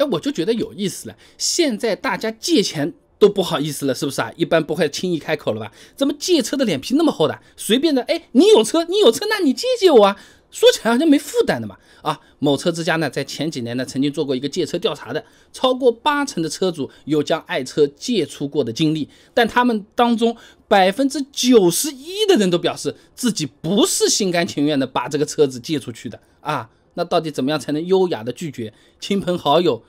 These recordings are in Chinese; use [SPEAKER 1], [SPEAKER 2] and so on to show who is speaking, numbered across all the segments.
[SPEAKER 1] 哎，我就觉得有意思了。现在大家借钱都不好意思了，是不是啊？一般不会轻易开口了吧？怎么借车的脸皮那么厚的？随便的，哎，你有车，你有车，那你借借我啊？说起来好像没负担的嘛。啊，某车之家呢，在前几年呢，曾经做过一个借车调查的，超过八成的车主有将爱车借出过的经历，但他们当中百分之九十一的人都表示自己不是心甘情愿的把这个车子借出去的啊。那到底怎么样才能优雅的拒绝亲朋好友？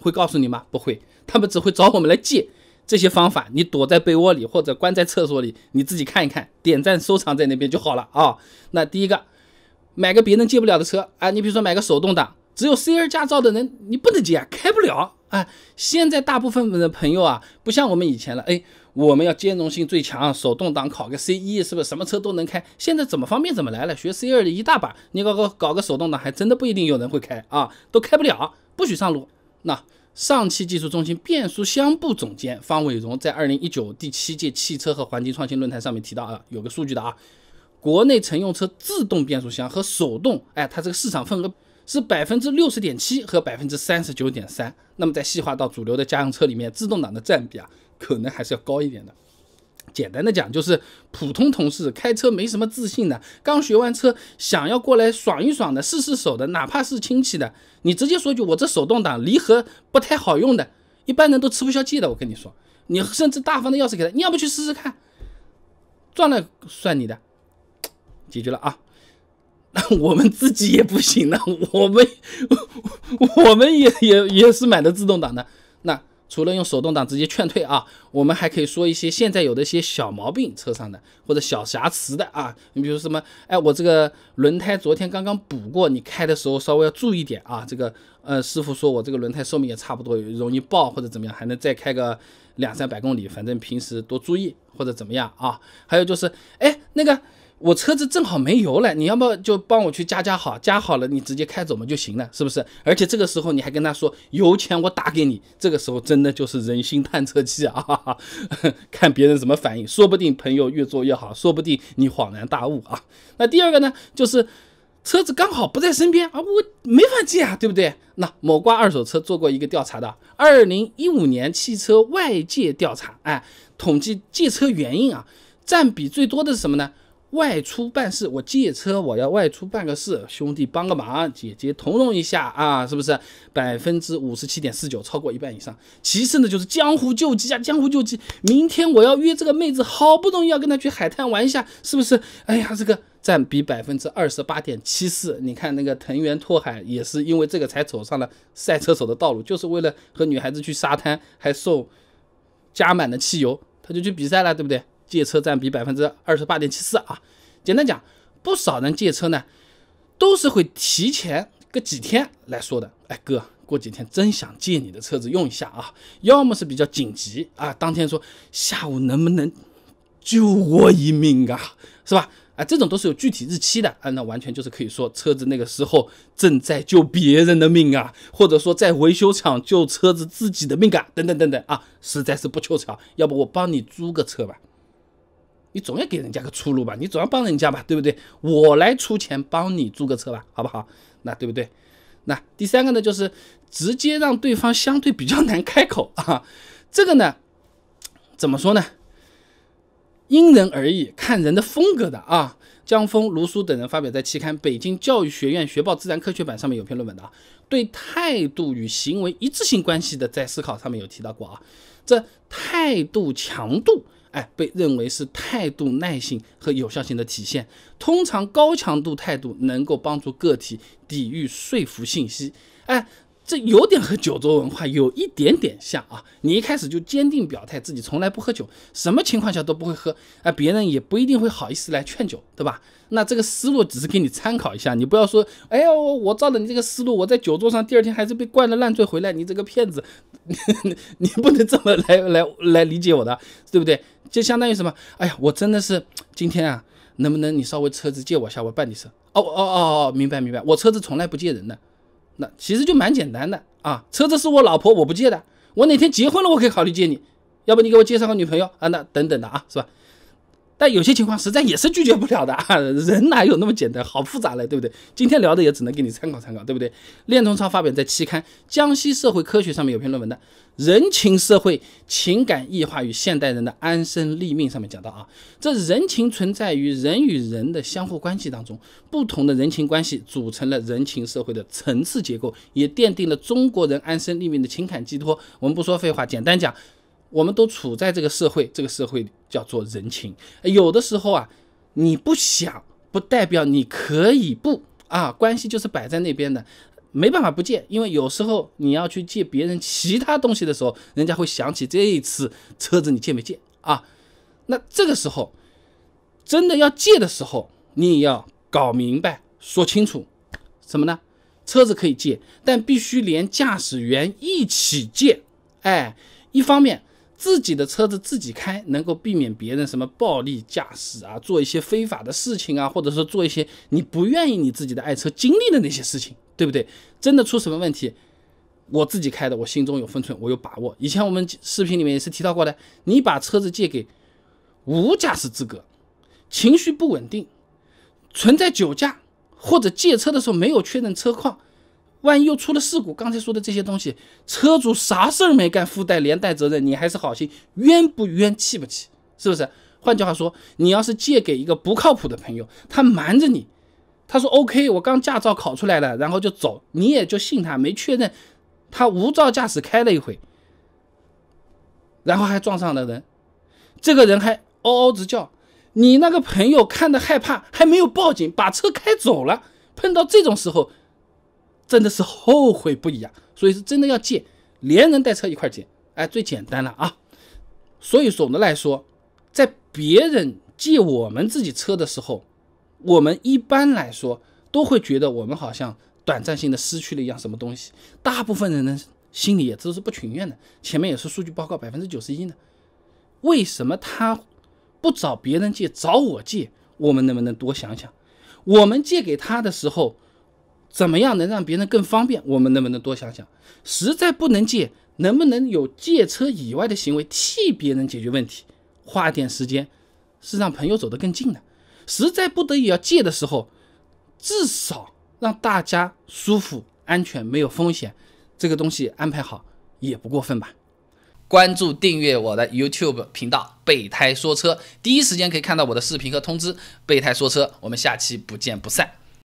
[SPEAKER 1] 会告诉你吗？不会，他们只会找我们来借这些方法。你躲在被窝里或者关在厕所里，你自己看一看，点赞收藏在那边就好了啊。那第一个，买个别人借不了的车啊，你比如说买个手动挡，只有 C 二驾照的人你不能借，开不了。啊，现在大部分的朋友啊，不像我们以前了。哎，我们要兼容性最强，手动挡考个 C 一，是不是什么车都能开？现在怎么方便怎么来了，学 C 二的一大把，你搞个搞个手动挡，还真的不一定有人会开啊，都开不了，不许上路。那上汽技术中心变速箱部总监方伟荣在二零一九第七届汽车和环境创新论坛上面提到啊，有个数据的啊，国内乘用车自动变速箱和手动，哎，它这个市场份额。是百分之六十点七和百分之三十九点三。那么在细化到主流的家用车里面，自动挡的占比啊，可能还是要高一点的。简单的讲，就是普通同事开车没什么自信的，刚学完车想要过来爽一爽的、试试手的，哪怕是亲戚的，你直接说句“我这手动挡离合不太好用的”，一般人都吃不消气的。我跟你说，你甚至大方的钥匙给他，你要不去试试看，撞了算你的，解决了啊。我们自己也不行呢，我们我们也也也是买的自动挡的。那除了用手动挡直接劝退啊，我们还可以说一些现在有的一些小毛病车上的或者小瑕疵的啊。你比如什么，哎，我这个轮胎昨天刚刚补过，你开的时候稍微要注意点啊。这个呃，师傅说我这个轮胎寿命也差不多，容易爆或者怎么样，还能再开个两三百公里，反正平时多注意或者怎么样啊。还有就是，哎，那个。我车子正好没油了，你要不就帮我去加加好，加好了你直接开走嘛就行了，是不是？而且这个时候你还跟他说油钱我打给你，这个时候真的就是人心探测器啊，哈 哈看别人怎么反应，说不定朋友越做越好，说不定你恍然大悟啊。那第二个呢，就是车子刚好不在身边啊，我没法借啊，对不对？那某瓜二手车做过一个调查的，二零一五年汽车外界调查，哎，统计借车原因啊，占比最多的是什么呢？外出办事，我借车，我要外出办个事，兄弟帮个忙，姐姐通融一下啊，是不是？百分之五十七点四九，超过一半以上。其次呢，就是江湖救急啊，江湖救急！明天我要约这个妹子，好不容易要跟她去海滩玩一下，是不是？哎呀，这个占比百分之二十八点七四。你看那个藤原拓海也是因为这个才走上了赛车手的道路，就是为了和女孩子去沙滩，还送加满的汽油，他就去比赛了，对不对？借车占比百分之二十八点七四啊，简单讲，不少人借车呢，都是会提前个几天来说的。哎哥，过几天真想借你的车子用一下啊，要么是比较紧急啊，当天说下午能不能救我一命啊，是吧？啊，这种都是有具体日期的啊，那完全就是可以说车子那个时候正在救别人的命啊，或者说在维修厂救车子自己的命啊，等等等等啊，实在是不凑巧，要不我帮你租个车吧。你总要给人家个出路吧，你总要帮人家吧，对不对？我来出钱帮你租个车吧，好不好？那对不对？那第三个呢，就是直接让对方相对比较难开口啊。这个呢，怎么说呢？因人而异，看人的风格的啊。江峰、卢叔等人发表在期刊《北京教育学院学报自然科学版》上面有篇论文的啊，对态度与行为一致性关系的，在思考上面有提到过啊。这态度强度。哎，被认为是态度、耐性和有效性的体现。通常，高强度态度能够帮助个体抵御说服信息。哎。这有点和酒桌文化有一点点像啊！你一开始就坚定表态自己从来不喝酒，什么情况下都不会喝，啊，别人也不一定会好意思来劝酒，对吧？那这个思路只是给你参考一下，你不要说，哎呀，我照着你这个思路，我在酒桌上第二天还是被灌了烂醉回来，你这个骗子，你不能这么来来来理解我的，对不对？就相当于什么？哎呀，我真的是今天啊，能不能你稍微车子借我一下，我办你事？哦哦哦哦，明白明白，我车子从来不借人的。那其实就蛮简单的啊，车子是我老婆，我不借的。我哪天结婚了，我可以考虑借你。要不你给我介绍个女朋友啊？那等等的啊，是吧？但有些情况实在也是拒绝不了的啊！人哪有那么简单，好复杂了，对不对？今天聊的也只能给你参考参考，对不对？练中超发表在期刊《江西社会科学》上面有篇论文的《人情社会情感异化与现代人的安身立命》，上面讲到啊，这人情存在于人与人的相互关系当中，不同的人情关系组成了人情社会的层次结构，也奠定了中国人安身立命的情感寄托。我们不说废话，简单讲。我们都处在这个社会，这个社会叫做人情。有的时候啊，你不想不代表你可以不啊，关系就是摆在那边的，没办法不借。因为有时候你要去借别人其他东西的时候，人家会想起这一次车子你借没借啊？那这个时候真的要借的时候，你也要搞明白说清楚什么呢？车子可以借，但必须连驾驶员一起借。哎，一方面。自己的车子自己开，能够避免别人什么暴力驾驶啊，做一些非法的事情啊，或者说做一些你不愿意你自己的爱车经历的那些事情，对不对？真的出什么问题，我自己开的，我心中有分寸，我有把握。以前我们视频里面也是提到过的，你把车子借给无驾驶资格、情绪不稳定、存在酒驾或者借车的时候没有确认车况。万一又出了事故，刚才说的这些东西，车主啥事儿没干，附带连带责任，你还是好心，冤不冤？气不气？是不是？换句话说，你要是借给一个不靠谱的朋友，他瞒着你，他说 OK，我刚驾照考出来了，然后就走，你也就信他，没确认，他无照驾驶开了一回，然后还撞上了人，这个人还嗷嗷直叫，你那个朋友看的害怕，还没有报警，把车开走了，碰到这种时候。真的是后悔不已啊！所以是真的要借，连人带车一块借，哎，最简单了啊。所以总的来说，在别人借我们自己车的时候，我们一般来说都会觉得我们好像短暂性的失去了一样什么东西。大部分人呢心里也都是不情愿的。前面也是数据报告百分之九十一呢。为什么他不找别人借，找我借？我们能不能多想想？我们借给他的时候。怎么样能让别人更方便？我们能不能多想想？实在不能借，能不能有借车以外的行为替别人解决问题？花点时间，是让朋友走得更近的。实在不得已要借的时候，至少让大家舒服、安全、没有风险，这个东西安排好也不过分吧？关注订阅我的 YouTube 频道“备胎说车”，第一时间可以看到我的视频和通知。“备胎说车”，我们下期不见不散。